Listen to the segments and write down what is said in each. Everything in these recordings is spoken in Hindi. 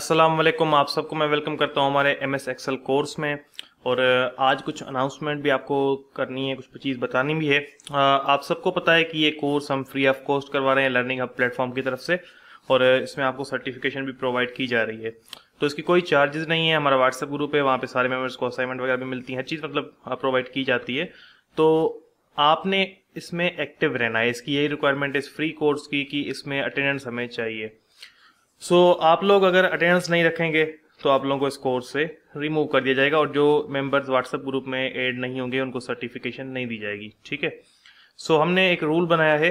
अस्सलाम वालेकुम आप सबको मैं वेलकम करता हूँ हमारे एम एस एक्सल कोर्स में और आज कुछ अनाउंसमेंट भी आपको करनी है कुछ चीज़ बतानी भी है आप सबको पता है कि ये कोर्स हम फ्री ऑफ कॉस्ट करवा रहे हैं लर्निंग हब प्लेटफॉर्म की तरफ से और इसमें आपको सर्टिफिकेशन भी प्रोवाइड की जा रही है तो इसकी कोई चार्जेस नहीं है हमारा व्हाट्सएप ग्रुप है वहाँ पर सारे मेम्बर्स को असाइनमेंट वगैरह भी मिलती है हर चीज़ मतलब प्रोवाइड की जाती है तो आपने इसमें एक्टिव रहना है इसकी यही रिक्वायरमेंट है इस फ्री कोर्स की कि इसमें अटेंडेंस हमें चाहिए सो so, आप लोग अगर अटेंडेंस नहीं रखेंगे तो आप लोगों को इस कोर्स से रिमूव कर दिया जाएगा और जो मेंबर्स व्हाट्सएप ग्रुप में ऐड नहीं होंगे उनको सर्टिफिकेशन नहीं दी जाएगी ठीक है सो so, हमने एक रूल बनाया है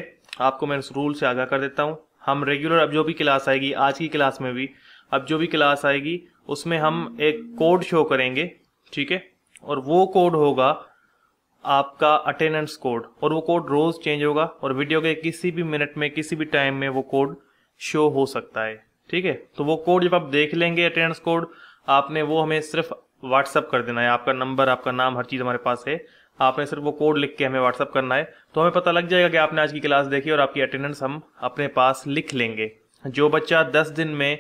आपको मैं उस रूल से आगाह कर देता हूँ हम रेगुलर अब जो भी क्लास आएगी आज की क्लास में भी अब जो भी क्लास आएगी उसमें हम एक कोड शो करेंगे ठीक है और वो कोड होगा आपका अटेंडेंस कोड और वो कोड रोज़ चेंज होगा और वीडियो के किसी भी मिनट में किसी भी टाइम में वो कोड शो हो सकता है ठीक है तो वो कोड जब आप देख लेंगे अटेंडेंस कोड आपने वो हमें सिर्फ व्हाट्सअप कर देना है आपका नंबर आपका नाम हर चीज़ हमारे पास है आपने सिर्फ वो कोड लिख के हमें व्हाट्सअप करना है तो हमें पता लग जाएगा कि आपने आज की क्लास देखी और आपकी अटेंडेंस हम अपने पास लिख लेंगे जो बच्चा दस दिन में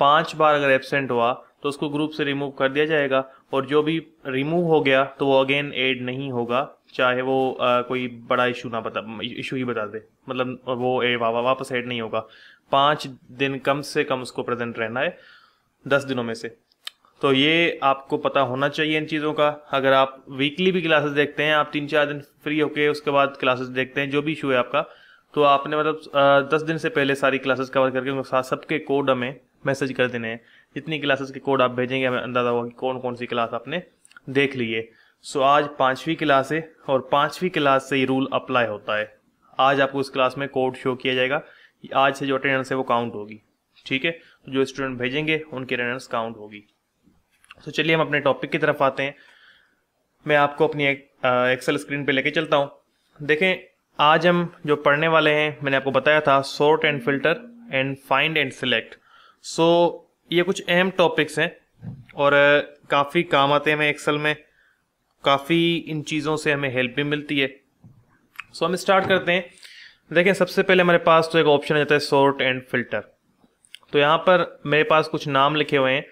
पांच बार अगर एबसेंट हुआ तो उसको ग्रुप से रिमूव कर दिया जाएगा और जो भी रिमूव हो गया तो वो अगेन एड नहीं होगा चाहे वो आ, कोई बड़ा इशू ना बता इशू ही बता दे मतलब वो ए वाह वाह वापस हेड नहीं होगा पाँच दिन कम से कम उसको प्रेजेंट रहना है दस दिनों में से तो ये आपको पता होना चाहिए इन चीज़ों का अगर आप वीकली भी क्लासेस देखते हैं आप तीन चार दिन फ्री होके उसके बाद क्लासेस देखते हैं जो भी इशू है आपका तो आपने मतलब दस दिन से पहले सारी क्लासेस कवर करके उनके साथ सबके कोड हमें मैसेज कर देने हैं जितनी क्लासेस के कोड आप भेजेंगे हमें अंदाजा होगा कि कौन कौन सी क्लास आपने देख ली है सो आज पांचवी क्लास है और पांचवी क्लास से ही रूल अप्लाई होता है आज आपको इस क्लास में कोड शो किया जाएगा आज से जो अटेंडेंस है वो काउंट होगी ठीक है तो जो स्टूडेंट भेजेंगे उनकी अटेंडेंस काउंट होगी तो चलिए हम अपने टॉपिक की तरफ आते हैं मैं आपको अपनी एक, एक्सेल स्क्रीन पे लेके चलता हूँ देखें आज हम जो पढ़ने वाले हैं मैंने आपको बताया था sort and filter and find and select so ये कुछ अहम टॉपिक्स हैं और काफ़ी काम आते हैं मैं एक्सेल में काफ़ी इन चीज़ों से हमें हेल्प भी मिलती है सो so, हम स्टार्ट करते हैं देखें सबसे पहले हमारे पास तो एक ऑप्शन आ जाता है सॉर्ट एंड फिल्टर तो यहाँ पर मेरे पास कुछ नाम लिखे हुए हैं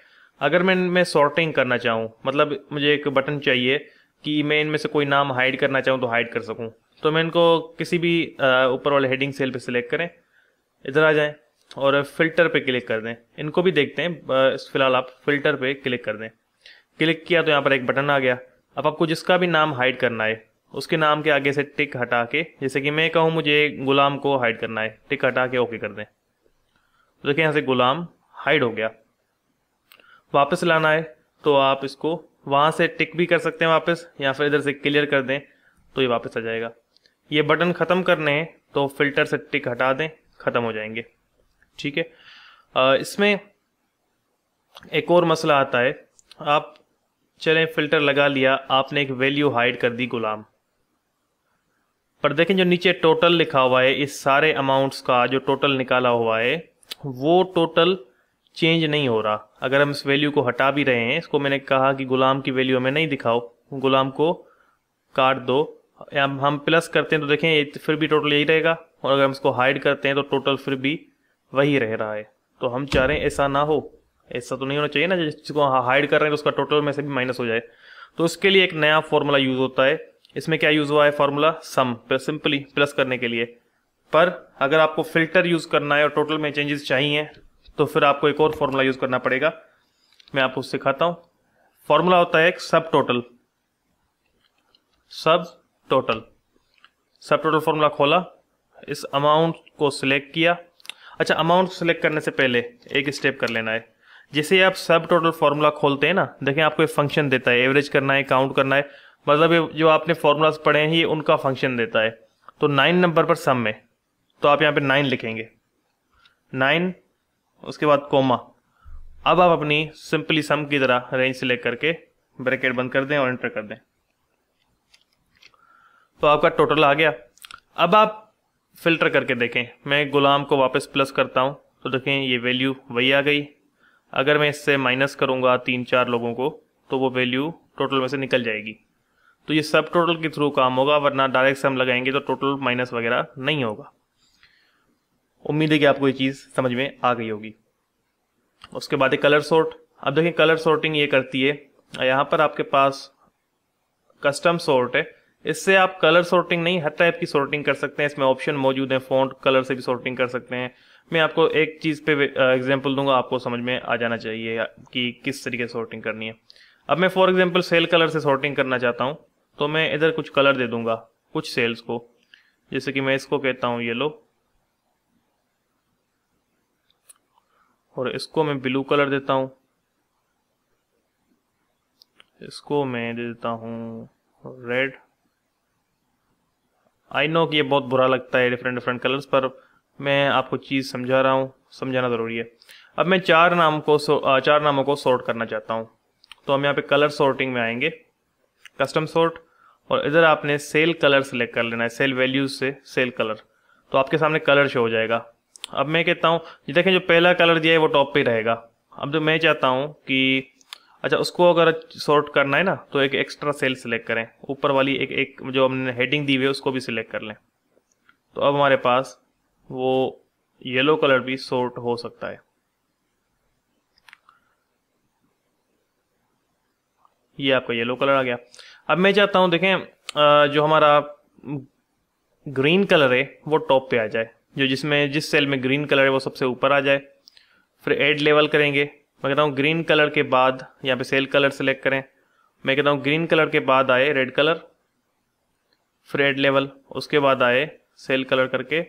अगर मैं इनमें सॉर्टिंग करना चाहूँ मतलब मुझे एक बटन चाहिए कि मैं इनमें से कोई नाम हाइड करना चाहूँ तो हाइड कर सकूँ तो मैं इनको किसी भी ऊपर वाले हेडिंग सेल पर सिलेक्ट करें इधर आ जाएँ और फिल्टर पर क्लिक कर दें इनको भी देखते हैं फिलहाल आप फिल्टर पर क्लिक कर दें क्लिक किया तो यहाँ पर एक बटन आ गया अब आपको जिसका भी नाम हाइड करना है उसके नाम के आगे से टिक हटा के जैसे कि मैं कहूँ मुझे गुलाम को हाइड करना है टिक हटा के ओके कर दें तो देखिए यहाँ से गुलाम हाइड हो गया वापस लाना है तो आप इसको वहाँ से टिक भी कर सकते हैं वापस या फिर इधर से क्लियर कर दें तो ये वापस आ जाएगा ये बटन ख़त्म करने हैं तो फिल्टर से टिक हटा दें ख़त्म हो जाएंगे ठीक है इसमें एक और मसला आता है आप चलें फिल्टर लगा लिया आपने एक वैल्यू हाइड कर दी गुलाम पर देखें जो नीचे टोटल लिखा हुआ है इस सारे अमाउंट्स का जो टोटल निकाला हुआ है वो टोटल चेंज नहीं हो रहा अगर हम इस वैल्यू को हटा भी रहे हैं इसको मैंने कहा कि गुलाम की वैल्यू हमें नहीं दिखाओ गुलाम को काट दो हम प्लस करते हैं तो देखें फिर भी टोटल यही रहेगा और अगर हम इसको हाइड करते हैं तो टोटल फिर भी वही रह रहा है तो हम चाह रहे हैं ऐसा ना हो ऐसा तो नहीं होना चाहिए ना जिसको हाइड कर रहे हैं तो उसका टोटल में से भी माइनस हो जाए तो उसके लिए एक नया फॉर्मूला यूज होता है इसमें क्या यूज हुआ है फॉर्मूला सम सिंपली प्लस करने के लिए पर अगर आपको फिल्टर यूज करना है और टोटल में चेंजेस चाहिए तो फिर आपको एक और फॉर्मूला यूज करना पड़ेगा मैं आपको सिखाता हूं फॉर्मूला होता है एक सब टोटल सब टोटल सब टोटल फॉर्मूला खोला इस अमाउंट को सिलेक्ट किया अच्छा अमाउंट सेलेक्ट करने से पहले एक स्टेप कर लेना है जैसे आप सब टोटल फार्मूला खोलते हैं ना देखें आपको एक फंक्शन देता है एवरेज करना है काउंट करना है मतलब ये जो आपने फार्मूलाज पढ़े हैं ये उनका फंक्शन देता है तो नाइन नंबर पर सम में तो आप यहाँ पे नाइन लिखेंगे नाइन उसके बाद कोमा अब आप अपनी सिंपली सम की तरह रेंज सेलेक्ट करके ब्रैकेट बंद कर दें और एंटर कर दें तो आपका टोटल आ गया अब आप फिल्टर करके देखें मैं गुलाम को वापस प्लस करता हूँ तो देखें ये वैल्यू वही आ गई अगर मैं इससे माइनस करूंगा तीन चार लोगों को तो वो वैल्यू टोटल में से निकल जाएगी तो ये सब टोटल के थ्रू काम होगा वरना डायरेक्ट से हम लगाएंगे तो टोटल माइनस वगैरह नहीं होगा उम्मीद है कि आपको ये चीज़ समझ में आ गई होगी उसके बाद एक कलर सॉर्ट अब देखिए कलर सॉर्टिंग ये करती है यहाँ पर आपके पास कस्टम सॉर्ट है इससे आप कलर सॉर्टिंग नहीं हर टाइप की सॉर्टिंग कर सकते हैं इसमें ऑप्शन मौजूद है फ़ॉन्ट कलर से भी सॉर्टिंग कर सकते हैं मैं आपको एक चीज़ पे एग्जांपल दूंगा आपको समझ में आ जाना चाहिए कि किस तरीके से सॉर्टिंग करनी है अब मैं फॉर एग्जांपल सेल कलर से सॉर्टिंग करना चाहता हूँ तो मैं इधर कुछ कलर दे दूंगा कुछ सेल्स को जैसे कि मैं इसको कहता हूँ येलो और इसको मैं ब्लू कलर देता हूँ इसको मैं दे देता हूँ रेड आई नो कि ये बहुत बुरा लगता है डिफरेंट डिफरेंट कलर्स पर मैं आपको चीज़ समझा रहा हूँ समझाना ज़रूरी है अब मैं चार नाम को चार नामों को सॉर्ट करना चाहता हूँ तो हम यहाँ पे कलर सॉर्टिंग में आएंगे कस्टम सॉर्ट और इधर आपने सेल कलर सेलेक्ट कर लेना है सेल वैल्यूज से सेल कलर तो आपके सामने कलर शो हो जाएगा अब मैं कहता हूँ देखें जो पहला कलर दिया है वो टॉप पर ही रहेगा अब जो मैं चाहता हूँ कि अच्छा उसको अगर सॉर्ट करना है ना तो एक एक्स्ट्रा सेल सिलेक्ट करें ऊपर वाली एक एक जो हमने हेडिंग दी हुई है उसको भी सिलेक्ट कर लें तो अब हमारे पास वो येलो कलर भी सोर्ट हो सकता है ये आपका येलो कलर आ गया अब मैं चाहता हूं देखें जो हमारा ग्रीन कलर है वो टॉप पे आ जाए जो जिसमें जिस सेल में ग्रीन कलर है वो सबसे ऊपर आ जाए फिर एड लेवल करेंगे मैं कहता हूँ ग्रीन कलर के बाद यहाँ पे सेल कलर सेलेक्ट करें मैं कहता हूँ ग्रीन कलर के बाद आए रेड कलर फिर एड लेवल उसके बाद आए सेल कलर करके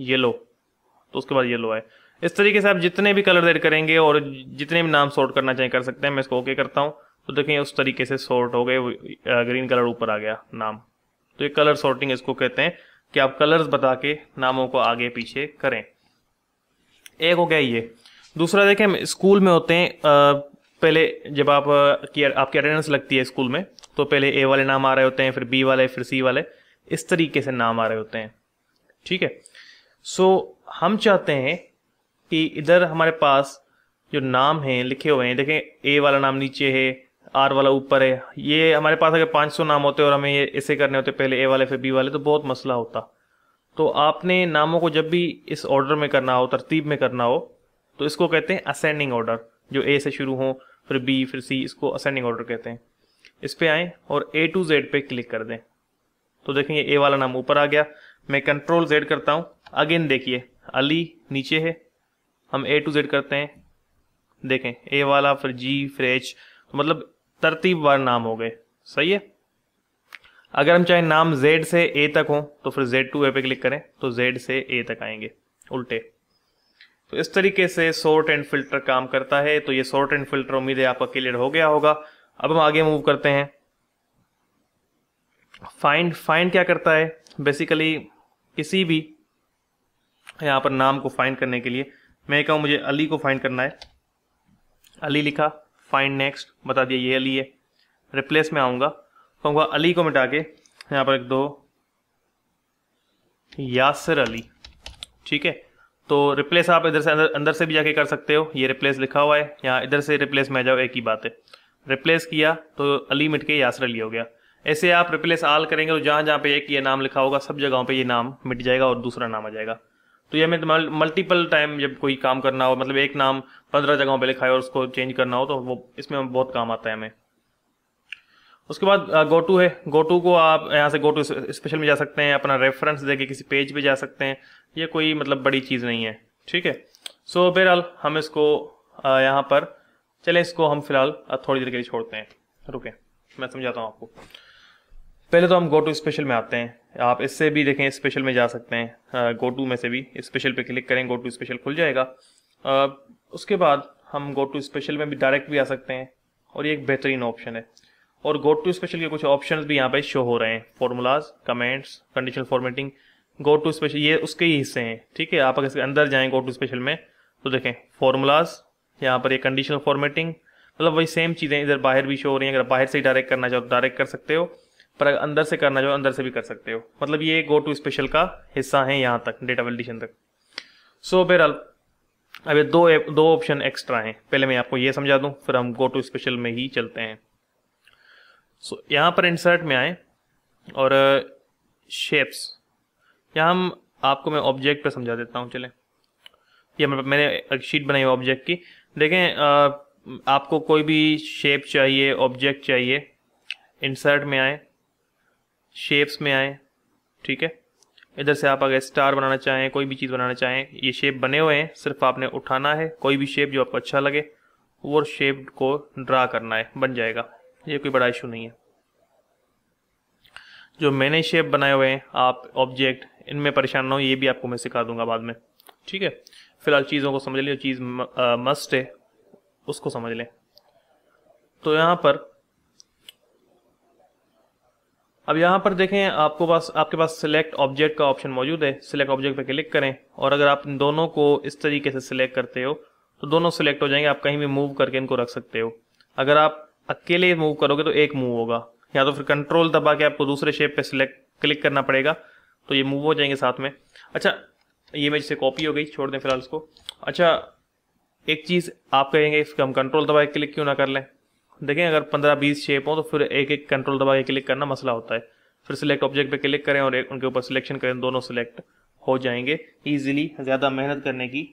येलो तो उसके बाद येलो आए इस तरीके से आप जितने भी कलर एड करेंगे और जितने भी नाम सॉर्ट करना चाहिए कर सकते हैं मैं इसको ओके करता हूँ तो देखें उस तरीके से सॉर्ट हो गए ग्रीन कलर ऊपर आ गया नाम तो ये कलर सॉर्टिंग इसको कहते हैं कि आप कलर्स बता के नामों को आगे पीछे करें एक हो गया ये दूसरा देखें स्कूल में होते हैं पहले जब आप की आपकी अटेंडेंस लगती है स्कूल में तो पहले ए वाले नाम आ रहे होते हैं फिर बी वाले फिर सी वाले इस तरीके से नाम आ रहे होते हैं ठीक है सो so, हम चाहते हैं कि इधर हमारे पास जो नाम हैं लिखे हुए हैं देखें ए वाला नाम नीचे है आर वाला ऊपर है ये हमारे पास अगर 500 नाम होते और हमें ये ऐसे करने होते पहले ए वाले फिर बी वाले तो बहुत मसला होता तो आपने नामों को जब भी इस ऑर्डर में करना हो तरतीब में करना हो तो इसको कहते हैं असेंडिंग ऑर्डर जो ए से शुरू हो फिर बी फिर सी इसको असेंडिंग ऑर्डर कहते हैं इस पर आएँ और ए टू जेड पर क्लिक कर दें तो देखें ये ए वाला नाम ऊपर आ गया मैं कंट्रोल जेड करता हूँ अगेन देखिए अली नीचे है हम ए टू जेड करते हैं देखें ए वाला फिर जी फिर एच तो मतलब तरतीब वार नाम हो गए सही है अगर हम चाहे नाम जेड से ए तक हो तो फिर जेड टू ए पे क्लिक करें तो जेड से ए तक आएंगे उल्टे तो इस तरीके से सॉर्ट एंड फिल्टर काम करता है तो ये सॉर्ट एंड फिल्टर उम्मीद है आपका क्लियर हो गया होगा अब हम आगे मूव करते हैं फाइंड फाइंड क्या करता है बेसिकली किसी भी यहाँ पर नाम को फाइंड करने के लिए मैं कहूँ मुझे अली को फाइंड करना है अली लिखा फाइंड नेक्स्ट बता दिया ये अली है रिप्लेस में आऊँगा कहूँगा अली को मिटा के यहाँ पर एक दो यासर अली ठीक है तो रिप्लेस आप इधर से अंदर अंदर से भी जाके कर सकते हो ये रिप्लेस लिखा हुआ है यहाँ इधर से रिप्लेस में आ जाओ एक ही बात है रिप्लेस किया तो अली मिट के यासर अली हो गया ऐसे आप रिप्लेस आल करेंगे तो जहाँ जहाँ पे एक ये नाम लिखा होगा सब जगहों पे ये नाम मिट जाएगा और दूसरा नाम आ जाएगा तो ये हमें मल्टीपल टाइम जब कोई काम करना हो मतलब एक नाम पंद्रह जगहों पे लिखा है और उसको चेंज करना हो तो वो इसमें बहुत काम आता है हमें उसके बाद गो टू है गो टू को आप यहाँ से गो टू स्पेशल में जा सकते हैं अपना रेफरेंस दे के किसी पेज पे जा सकते हैं ये कोई मतलब बड़ी चीज़ नहीं है ठीक है सो so, बहरहाल हम इसको यहाँ पर चले इसको हम फिलहाल थोड़ी देर के लिए छोड़ते हैं रुके मैं समझाता हूँ आपको पहले तो हम गो टू स्पेशल में आते हैं आप इससे भी देखें स्पेशल में जा सकते हैं गो टू में से भी स्पेशल पे क्लिक करें गो टू स्पेशल खुल जाएगा उसके बाद हम गो टू स्पेशल में भी डायरेक्ट भी आ सकते हैं और ये एक बेहतरीन ऑप्शन है और गो टू स्पेशल के कुछ ऑप्शन भी यहाँ पे शो हो रहे हैं formulas comments conditional formatting go to special ये उसके ही हिस्से हैं ठीक है आप अगर इसके अंदर जाएँ गो टू स्पेशल में तो देखें फार्मूलाज यहाँ पर ये कंडीशनल फॉर्मेटिंग मतलब वही सेम चीज़ें इधर बाहर भी शो हो रही हैं अगर बाहर से ही डायरेक्ट करना चाहो तो डायरेक्ट कर सकते हो पर अंदर से करना चाहो अंदर से भी कर सकते हो मतलब ये गो टू स्पेशल का हिस्सा है यहाँ तक डेटा वेलिडेशन तक सो so, बहरहाल अब ये दो दो ऑप्शन एक्स्ट्रा हैं पहले मैं आपको ये समझा दूँ फिर हम गो टू स्पेशल में ही चलते हैं सो so, यहाँ पर इंसर्ट में आए और शेप्स uh, यहाँ हम आपको मैं ऑब्जेक्ट पर समझा देता हूँ चले ये मैंने शीट बनाई है ऑब्जेक्ट की देखें uh, आपको कोई भी शेप चाहिए ऑब्जेक्ट चाहिए इंसर्ट में आए शेप्स में आए ठीक है इधर से आप अगर स्टार बनाना चाहें कोई भी चीज़ बनाना चाहें ये शेप बने हुए हैं सिर्फ आपने उठाना है कोई भी शेप जो आपको अच्छा लगे वो शेप को ड्रा करना है बन जाएगा ये कोई बड़ा इशू नहीं है जो मैंने शेप बनाए हुए हैं आप ऑब्जेक्ट इनमें परेशान ना हो ये भी आपको मैं सिखा दूंगा बाद में ठीक है फिलहाल चीज़ों को समझ लें जो चीज़ मस्ट है उसको समझ लें तो यहाँ पर अब यहाँ पर देखें आपको पास आपके पास सिलेक्ट ऑब्जेक्ट का ऑप्शन मौजूद है सिलेक्ट ऑब्जेक्ट पर क्लिक करें और अगर आप इन दोनों को इस तरीके से सिलेक्ट करते हो तो दोनों सिलेक्ट हो जाएंगे आप कहीं भी मूव करके इनको रख सकते हो अगर आप अकेले मूव करोगे तो एक मूव होगा या तो फिर कंट्रोल दबा के आपको दूसरे शेप पे सिलेक्ट क्लिक करना पड़ेगा तो ये मूव हो जाएंगे साथ में अच्छा ये इमेज से कॉपी हो गई छोड़ दें फिलहाल इसको अच्छा एक चीज़ आप कहेंगे इसका हम कंट्रोल दबा के क्लिक क्यों ना कर लें देखें अगर पंद्रह बीस शेप हो तो फिर एक एक कंट्रोल दबा के क्लिक करना मसला होता है फिर सिलेक्ट ऑब्जेक्ट पे क्लिक करें और एक उनके ऊपर सिलेक्शन करें दोनों सिलेक्ट हो जाएंगे ईजिली ज़्यादा मेहनत करने की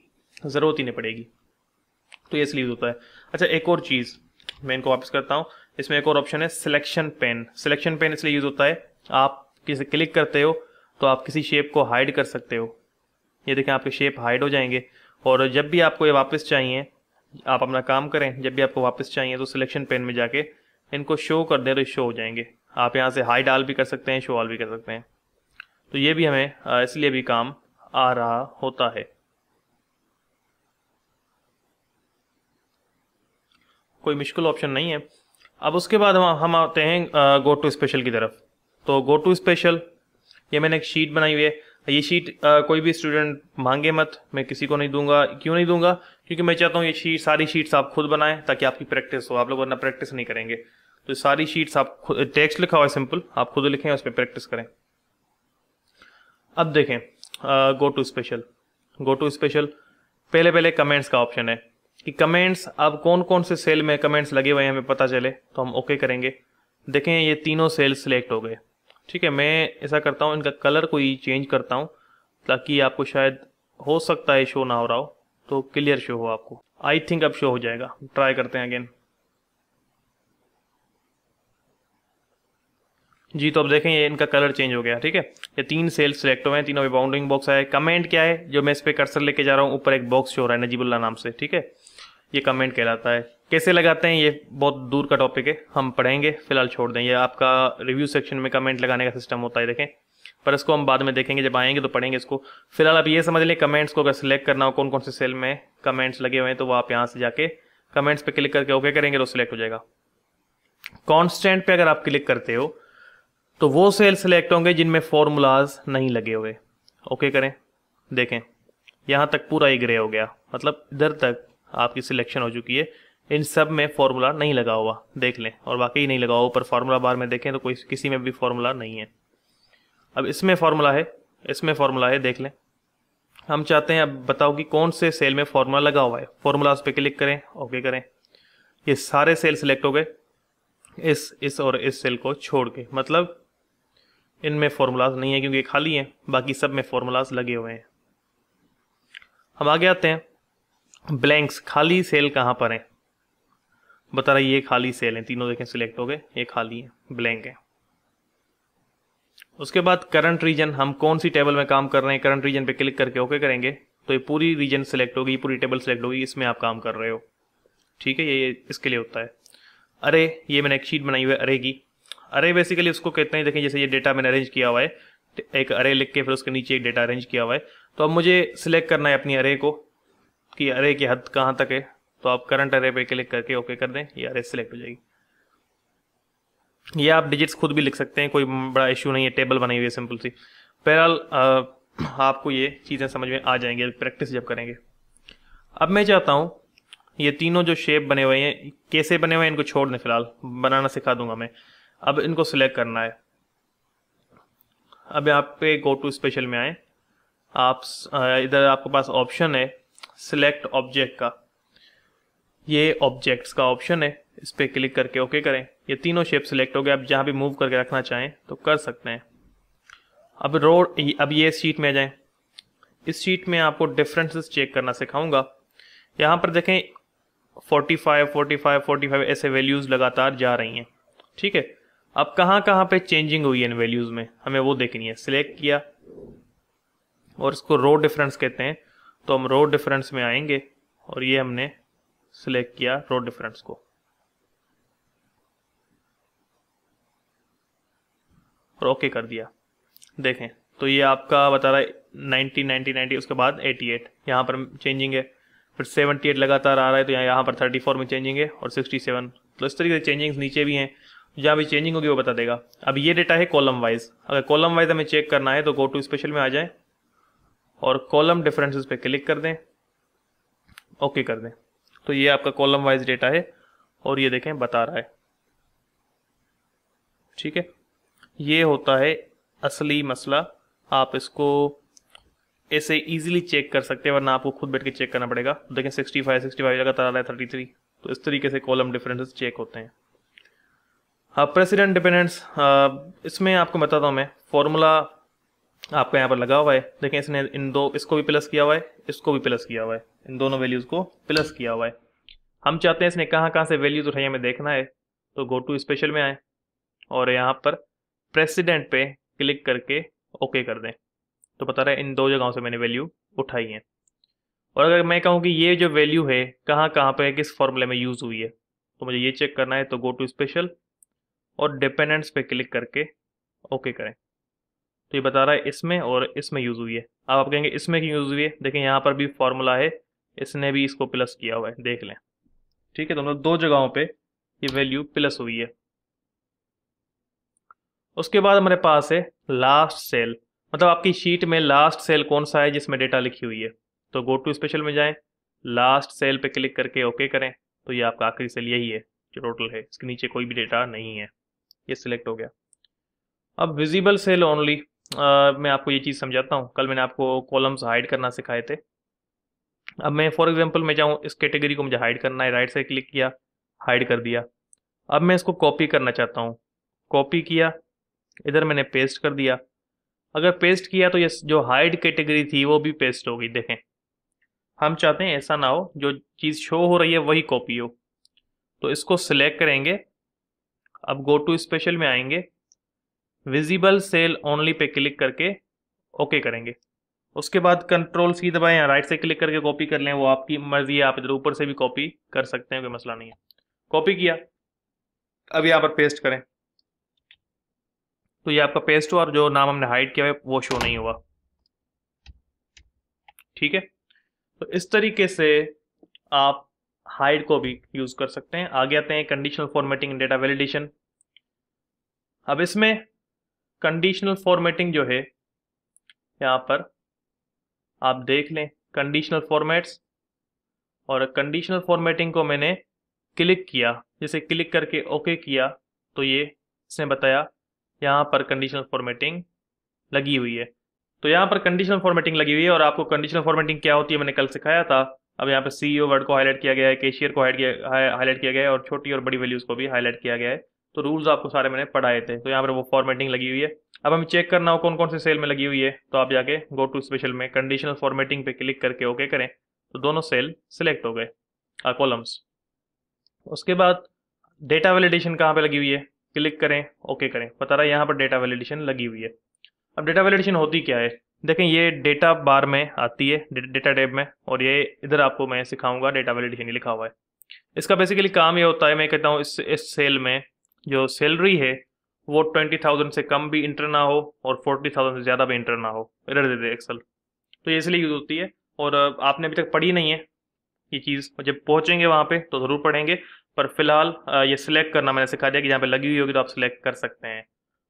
ज़रूरत ही नहीं पड़ेगी तो ये इसलिए होता है अच्छा एक और चीज़ मैं इनको वापस करता हूँ इसमें एक और ऑप्शन है सिलेक्शन पेन सिलेक्शन पेन इसलिए यूज़ होता है आप किसी क्लिक करते हो तो आप किसी शेप को हाइड कर सकते हो ये देखें आपके शेप हाइड हो जाएंगे और जब भी आपको ये वापस चाहिए आप अपना काम करें जब भी आपको वापस चाहिए तो सिलेक्शन पेन में जाके इनको शो कर दें तो शो हो जाएंगे आप यहाँ से हाई डाल भी कर सकते हैं शो ऑल भी कर सकते हैं तो ये भी हमें इसलिए भी काम आ रहा होता है कोई मुश्किल ऑप्शन नहीं है अब उसके बाद हम हम आते हैं गो टू स्पेशल की तरफ तो गो टू स्पेशल ये मैंने एक शीट बनाई हुई है ये शीट कोई भी स्टूडेंट मांगे मत मैं किसी को नहीं दूंगा क्यों नहीं दूंगा क्योंकि मैं चाहता हूँ ये शीट सारी शीट्स आप खुद बनाएं ताकि आपकी प्रैक्टिस हो आप लोग वरना प्रैक्टिस नहीं करेंगे तो सारी शीट्स आप टेक्स्ट लिखा हुआ है सिंपल आप खुद लिखें उस पर प्रैक्टिस करें अब देखें go to special go to special पहले पहले कमेंट्स का ऑप्शन है कि कमेंट्स अब कौन कौन से सेल में कमेंट्स लगे हुए हैं हमें पता चले तो हम ओके करेंगे देखें ये तीनों सेल सिलेक्ट हो गए ठीक है मैं ऐसा करता हूँ इनका कलर कोई चेंज करता हूँ ताकि आपको शायद हो सकता है शो ना हो रहा हो तो क्लियर शो हो आपको आई थिंक अब शो हो जाएगा ट्राई करते हैं अगेन जी तो अब देखें ये इनका कलर चेंज हो गया ठीक है ये तीन सेल सेलेक्ट हुए हैं तीनों में बाउंडिंग बॉक्स आया कमेंट क्या है जो मैं इस पर कर्सर लेके जा रहा हूँ ऊपर एक बॉक्स शो रहा है नजीबुल्ला नाम से ठीक है ये कमेंट कहलाता है कैसे लगाते हैं ये बहुत दूर का टॉपिक है हम पढ़ेंगे फिलहाल छोड़ दें ये आपका रिव्यू सेक्शन में कमेंट लगाने का सिस्टम होता है देखें पर इसको हम बाद में देखेंगे जब आएंगे तो पढ़ेंगे इसको फिलहाल आप ये समझ लें कमेंट्स को अगर सिलेक्ट करना हो कौन कौन से सेल में कमेंट्स लगे हुए हैं तो वो आप यहाँ से जाके कमेंट्स पे क्लिक करके ओके करेंगे तो सिलेक्ट हो जाएगा कॉन्स्टेंट पे अगर आप क्लिक करते हो तो वो सेल सिलेक्ट होंगे जिनमें फॉर्मूलाज नहीं लगे हुए ओके करें देखें यहाँ तक पूरा ही ग्रे हो गया मतलब इधर तक आपकी सिलेक्शन हो चुकी है इन सब में फार्मूला नहीं लगा हुआ देख लें और बाकी नहीं लगा हुआ ऊपर फार्मूला बार में देखें तो कोई किसी में भी फार्मूला नहीं है अब इसमें फार्मूला है इसमें फार्मूला है देख लें हम चाहते हैं अब बताओ कि कौन से सेल में फार्मूला लगा हुआ है उस पर क्लिक करें ओके करें ये सारे सेल सिलेक्ट हो गए इस इस और इस सेल को छोड़ के मतलब इनमें फार्मूलाज नहीं है क्योंकि खाली हैं बाकी सब में फार्मूलाज लगे हुए हैं हम आगे आते हैं ब्लैंक्स खाली सेल कहाँ पर हैं बता रहा ये खाली सेल हैं तीनों देखें सिलेक्ट हो गए ये खाली हैं ब्लैंक हैं उसके बाद करंट रीजन हम कौन सी टेबल में काम कर रहे हैं करंट रीजन पे क्लिक करके ओके करेंगे तो ये पूरी रीजन सेलेक्ट होगी पूरी टेबल सेलेक्ट होगी इसमें आप काम कर रहे हो ठीक है ये इसके लिए होता है अरे ये मैंने एक शीट बनाई हुई है अरे की अरे बेसिकली उसको कहते हैं देखें जैसे ये डेटा मैंने अरेंज किया हुआ है एक अरे लिख के फिर उसके नीचे एक डेटा अरेंज किया हुआ है तो अब मुझे सिलेक्ट करना है अपनी अरे को कि अरे की हद कहाँ तक है तो आप करंट अरे पे क्लिक करके ओके कर दें ये अरे सिलेक्ट हो जाएगी ये आप डिजिट्स खुद भी लिख सकते हैं कोई बड़ा इशू नहीं है टेबल बनाई हुई है सिंपल सी बहरहाल आपको ये चीज़ें समझ में आ जाएंगे प्रैक्टिस जब करेंगे अब मैं चाहता हूँ ये तीनों जो शेप बने हुए हैं कैसे बने हुए हैं इनको छोड़ दें फिलहाल बनाना सिखा दूंगा मैं अब इनको सिलेक्ट करना है अब यहाँ पे गो टू स्पेशल में आए आप इधर आपके पास ऑप्शन है सिलेक्ट ऑब्जेक्ट का ये ऑब्जेक्ट्स का ऑप्शन है इस पर क्लिक करके ओके करें ये तीनों शेप सिलेक्ट हो गए आप जहाँ भी मूव करके रखना चाहें तो कर सकते हैं अब रोड अब ये शीट में जाएं इस शीट में आपको डिफरेंसेस चेक करना सिखाऊंगा यहाँ पर देखें 45, 45, 45 ऐसे वैल्यूज़ लगातार जा रही हैं ठीक है अब कहाँ कहाँ पे चेंजिंग हुई है इन वैल्यूज़ में हमें वो देखनी है सिलेक्ट किया और इसको रो डिफरेंस कहते हैं तो हम रो डिफरेंस में आएंगे और ये हमने सिलेक्ट किया रो डिफरेंस को और ओके कर दिया देखें तो ये आपका बता रहा है नाइनटी नाइनटी नाइनटी उसके बाद एटी एट यहाँ पर चेंजिंग है फिर सेवेंटी एट लगातार आ रहा है तो यहाँ यहाँ पर थर्टी फोर में चेंजिंग है और सिक्सटी सेवन तो इस तरीके से चेंजिंग्स नीचे भी हैं जहाँ भी चेंजिंग होगी वो बता देगा अब ये डेटा है कॉलम वाइज अगर कॉलम वाइज हमें चेक करना है तो गो टू स्पेशल में आ जाए और कॉलम डिफरेंसेस पे क्लिक कर दें ओके कर दें तो ये आपका कॉलम वाइज डेटा है और ये देखें बता रहा है ठीक है ये होता है असली मसला आप इसको ऐसे इजीली चेक कर सकते हैं वरना आपको खुद बैठ के चेक करना पड़ेगा तो देखें 65 65 लगातार आ रहा है थर्टी तो इस तरीके से कॉलम डिफरेंसेस चेक होते हैं अब प्रेसिडेंट डिपेंडेंट्स इसमें आपको बताता हूँ मैं फॉर्मूला आपका यहाँ पर लगा हुआ है देखें इसने इन दो इसको भी प्लस किया हुआ है इसको भी प्लस किया हुआ है इन दोनों वैल्यूज़ को प्लस किया हुआ है हम चाहते हैं इसने कहाँ कहाँ से वैल्यूज़ उठाई हमें देखना है तो गो टू स्पेशल में आए और यहाँ पर प्रेसिडेंट पे क्लिक करके ओके कर दें तो बता रहा है इन दो जगहों से मैंने वैल्यू उठाई है और अगर मैं कहूँ कि ये जो वैल्यू है कहाँ कहाँ पे है किस फॉर्मूले में यूज़ हुई है तो मुझे ये चेक करना है तो गो टू स्पेशल और डिपेंडेंट्स पे क्लिक करके ओके करें तो ये बता रहा है इसमें और इसमें यूज़ हुई है अब आप कहेंगे इसमें क्यों यूज़ हुई है देखें यहाँ पर भी फॉर्मूला है इसने भी इसको प्लस किया हुआ है देख लें ठीक है तो मतलब दो जगहों पर ये वैल्यू प्लस हुई है उसके बाद हमारे पास है लास्ट सेल मतलब आपकी शीट में लास्ट सेल कौन सा है जिसमें डेटा लिखी हुई है तो गो टू स्पेशल में जाएं लास्ट सेल पे क्लिक करके ओके करें तो ये आपका आखिरी सेल यही है जो टोटल है इसके नीचे कोई भी डेटा नहीं है ये सिलेक्ट हो गया अब विजिबल सेल ओनली मैं आपको ये चीज़ समझाता हूँ कल मैंने आपको कॉलम्स हाइड करना सिखाए थे अब मैं फॉर एग्जाम्पल मैं चाहूँ इस कैटेगरी को मुझे हाइड करना है राइट से क्लिक किया हाइड कर दिया अब मैं इसको कॉपी करना चाहता हूँ कॉपी किया इधर मैंने पेस्ट कर दिया अगर पेस्ट किया तो ये जो हाइड कैटेगरी थी वो भी पेस्ट हो गई देखें हम चाहते हैं ऐसा ना हो जो चीज़ शो हो रही है वही कॉपी हो तो इसको सिलेक्ट करेंगे अब गो टू स्पेशल में आएंगे विजिबल सेल ओनली पे क्लिक करके ओके okay करेंगे उसके बाद कंट्रोल सी दबाएं या राइट से क्लिक करके कॉपी कर लें वो आपकी मर्जी है आप इधर ऊपर से भी कॉपी कर सकते हैं कोई मसला नहीं है कॉपी किया अब यहाँ पर पेस्ट करें तो ये आपका पेस्ट हुआ और जो नाम हमने हाइड किया है वो शो नहीं हुआ ठीक है तो इस तरीके से आप हाइड को भी यूज कर सकते हैं आगे आते हैं कंडीशनल फॉर्मेटिंग डेटा वैलिडेशन अब इसमें कंडीशनल फॉर्मेटिंग जो है यहां पर आप देख लें कंडीशनल फॉर्मेट्स और कंडीशनल फॉर्मेटिंग को मैंने क्लिक किया जैसे क्लिक करके ओके किया तो ये इसने बताया यहाँ पर कंडीशनल फॉर्मेटिंग लगी हुई है तो यहाँ पर कंडीशनल फॉर्मेटिंग लगी हुई है और आपको कंडीशनल फॉर्मेटिंग क्या होती है मैंने कल सिखाया था अब यहाँ पर सीईओ वर्ड को हाईलाइट किया गया है केशियर को हाईलाइट किया गया है और छोटी और बड़ी वैल्यूज़ को भी हाईलाइट किया गया है तो रूल्स आपको सारे मैंने पढ़ाए थे तो यहाँ पर वो फॉर्मेटिंग लगी हुई है अब हमें चेक करना हो कौन कौन से सेल में लगी हुई है तो आप जाके गो टू स्पेशल में कंडीशनल फॉर्मेटिंग पे क्लिक करके ओके करें तो दोनों सेल सिलेक्ट हो गए कॉलम्स उसके बाद डेटा वैलिडेशन कहाँ पे लगी हुई है क्लिक करें ओके करें बता रहा है यहाँ पर डेटा वैलिडेशन लगी हुई है अब डेटा वैलिडेशन होती क्या है देखें ये डेटा बार में आती है डेटा टेब में और ये इधर आपको मैं सिखाऊंगा डेटा वैलिडेशन ही लिखा हुआ है इसका बेसिकली काम ये होता है मैं कहता हूँ इस इस सेल में जो सैलरी है वो ट्वेंटी थाउजेंड से कम भी इंटर ना हो और फोर्टी थाउजेंड से ज़्यादा भी इंटर ना हो इधर दे दे एक्सल तो ये इसलिए यूज़ होती है और आपने अभी तक पढ़ी नहीं है ये चीज़ जब पहुँचेंगे वहाँ पर तो ज़रूर पढ़ेंगे पर फिलहाल ये सिलेक्ट करना मैंने सिखा दिया कि यहाँ पे लगी हुई होगी तो आप सिलेक्ट कर सकते हैं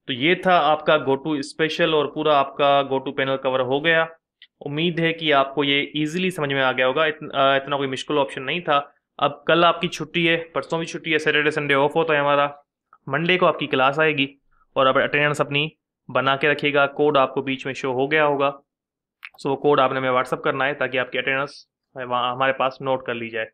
तो ये था आपका गो टू स्पेशल और पूरा आपका गो टू पैनल कवर हो गया उम्मीद है कि आपको ये इजीली समझ में आ गया होगा इतना, इतना कोई मुश्किल ऑप्शन नहीं था अब कल आपकी छुट्टी है परसों भी छुट्टी है सैटरडे संडे ऑफ होता है हमारा मंडे को आपकी क्लास आएगी और आप अटेंडेंस अपनी बना के रखिएगा कोड आपको बीच में शो हो गया होगा सो वो कोड आपने हमें व्हाट्सअप करना है ताकि आपकी अटेंडेंस वहाँ हमारे पास नोट कर ली जाए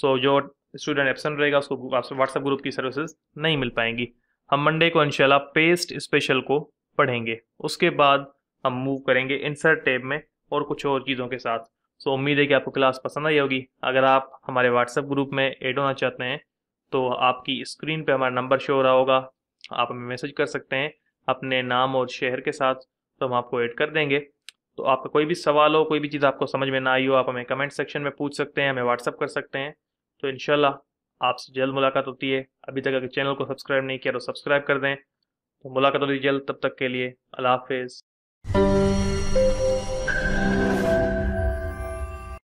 सो जो स्टूडेंट एप्सन रहेगा उसको आपसे व्हाट्सएप ग्रुप की सर्विसेज नहीं मिल पाएंगी हम मंडे को इनशाला पेस्ट स्पेशल को पढ़ेंगे उसके बाद हम मूव करेंगे इंसर्ट टेब में और कुछ और चीज़ों के साथ सो उम्मीद है कि आपको क्लास पसंद आई होगी अगर आप हमारे व्हाट्सएप ग्रुप में एड होना चाहते हैं तो आपकी स्क्रीन पे हमारा नंबर शो हो रहा होगा आप हमें मैसेज कर सकते हैं अपने नाम और शहर के साथ तो हम आपको ऐड कर देंगे तो आपका कोई भी सवाल हो कोई भी चीज़ आपको समझ में ना आई हो आप हमें कमेंट सेक्शन में पूछ सकते हैं हमें व्हाट्सअप कर सकते हैं तो इन आपसे जल्द मुलाकात होती है अभी तक अगर चैनल को सब्सक्राइब नहीं किया तो सब्सक्राइब कर दें तो मुलाकात होती जल्द तब तक के लिए अल्लाह हाफिज़